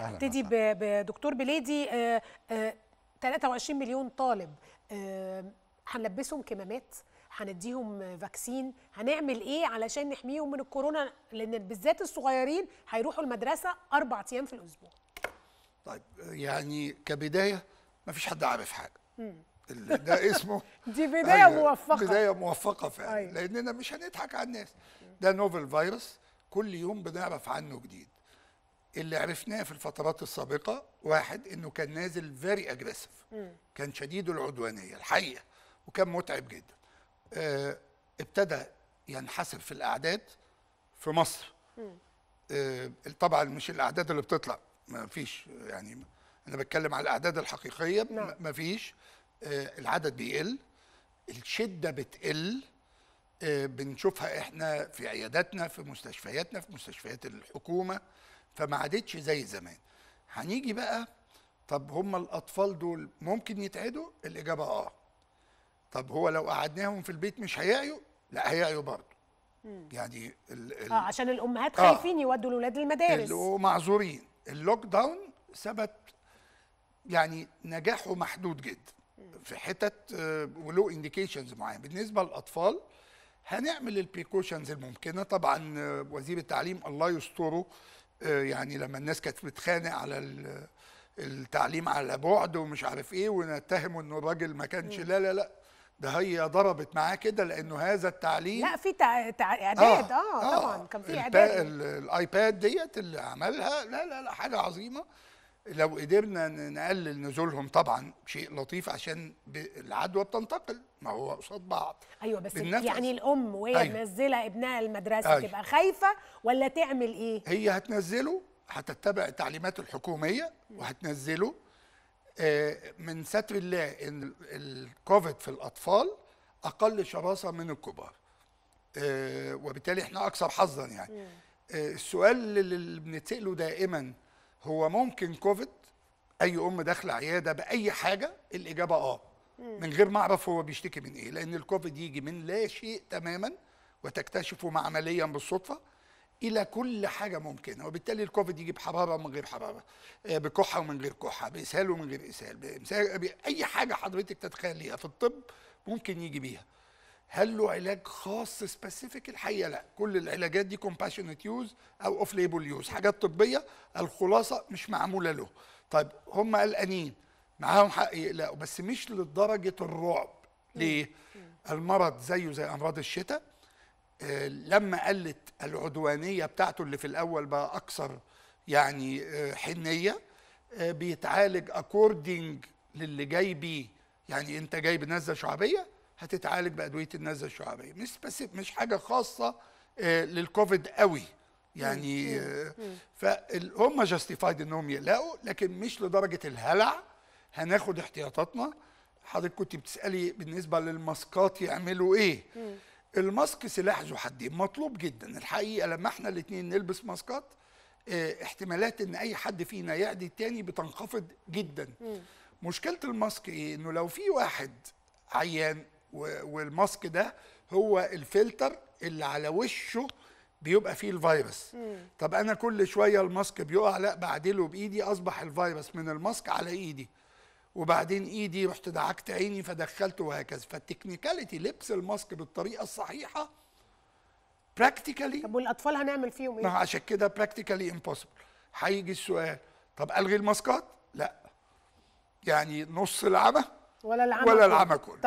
ابتدي آه، بدكتور بليدي 23 آه، آه، مليون طالب هنلبسهم كمامات هنديهم فاكسين هنعمل ايه علشان نحميهم من الكورونا لان بالذات الصغيرين هيروحوا المدرسه اربع ايام في الاسبوع طيب يعني كبدايه ما فيش حد عارف حاجه ده اسمه دي بدايه أيوة، موفقه بدايه موفقه فعلا أيوة. لاننا مش هنضحك على الناس ده نوفل فيروس كل يوم بنعرف عنه جديد اللي عرفناه في الفترات السابقه واحد انه كان نازل فيري اجريسيف كان شديد العدوانيه الحقيقه وكان متعب جدا آه ابتدى ينحسر في الاعداد في مصر آه طبعا مش الاعداد اللي بتطلع ما فيش يعني انا بتكلم على الاعداد الحقيقيه نعم. ما فيش آه العدد بيقل الشده بتقل آه، بنشوفها احنا في عياداتنا في مستشفياتنا في مستشفيات الحكومه فما عادتش زي زمان هنيجي بقى طب هم الاطفال دول ممكن يتعدوا الاجابه اه طب هو لو قعدناهم في البيت مش هيعيوا لا هيعيوا برضه يعني الـ الـ اه عشان الامهات آه. خايفين آه يودوا الاولاد المدارس معذورين اللوك داون ثبت يعني نجاحه محدود جدا في حتت آه، ولو انديكيشنز معينه بالنسبه للاطفال هنعمل البريكوشنز الممكنه طبعا آه، وزير التعليم الله يستره آه، يعني لما الناس كانت بتخانق على التعليم على بعد ومش عارف ايه ونتهموا انه الراجل ما كانش لا لا لا ده هي ضربت معاه كده لانه هذا التعليم لا في تع... تع... اعداد آه, آه, اه طبعا كان في اعداد الايباد ديت اللي عملها لا لا لا حاجه عظيمه لو قدرنا نقلل نزولهم طبعا شيء لطيف عشان العدوى بتنتقل ما هو قصاد بعض ايوه بس بالنفس. يعني الام وهي أيوة. منزله ابنها المدرسه أيوة. تبقى خايفه ولا تعمل ايه هي هتنزله هتتبع التعليمات الحكوميه وهتنزله آه، من ستر الله ان الكوفيد في الاطفال اقل شراسه من الكبار آه، وبالتالي احنا اكثر حظا يعني آه، السؤال اللي بنتساله دائما هو ممكن كوفيد اي ام داخله عياده باي حاجه الاجابه اه من غير ما اعرف هو بيشتكي من ايه لان الكوفيد يجي من لا شيء تماما وتكتشفه معمليا بالصدفه الى كل حاجه ممكنه وبالتالي الكوفيد يجي بحراره ومن غير حراره آه، بكحه ومن غير كحه باسهال ومن غير اسهال اي حاجه حضرتك تتخيليها في الطب ممكن يجي بيها هل له علاج خاص سبيسيفيك الحقيقه لا كل العلاجات دي كومباشنت يوز او اوف ليبل يوز حاجات طبيه الخلاصه مش معموله له طيب هم قلقانين معاهم حق يقلقوا بس مش لدرجه الرعب ليه المرض زيه زي امراض الشتاء آه، لما قلت العدوانيه بتاعته اللي في الاول بقى اكثر يعني آه، حنيه آه، بيتعالج اكوردنج للي جاي بيه يعني انت جاي بنزله شعبيه هتتعالج بادويه النزله الشعبيه مش بس مش حاجه خاصه آه، للكوفيد قوي يعني آه، فهم جاستيفايد انهم يقلقوا لكن مش لدرجه الهلع هناخد احتياطاتنا حضرتك كنت بتسالي بالنسبه للماسكات يعملوا ايه الماسك سلاح ذو حدين مطلوب جدا الحقيقه لما احنا الاثنين نلبس ماسكات اه احتمالات ان اي حد فينا يعدي التاني بتنخفض جدا مشكله الماسك ايه انه لو في واحد عيان والماسك ده هو الفلتر اللي على وشه بيبقى فيه الفيروس مم. طب انا كل شويه الماسك بيقع لا بعدله بايدي اصبح الفيروس من الماسك على ايدي وبعدين ايدي رحت دعكت عيني فدخلته وهكذا فالتكنيكاليتي لبس الماسك بالطريقه الصحيحه براكتيكالي طب والاطفال هنعمل فيهم ايه؟ ما عشان كده براكتيكالي امبوسيبل هيجي السؤال طب الغي الماسكات؟ لا يعني نص العمى ولا العمى ولا العمى كله طيب.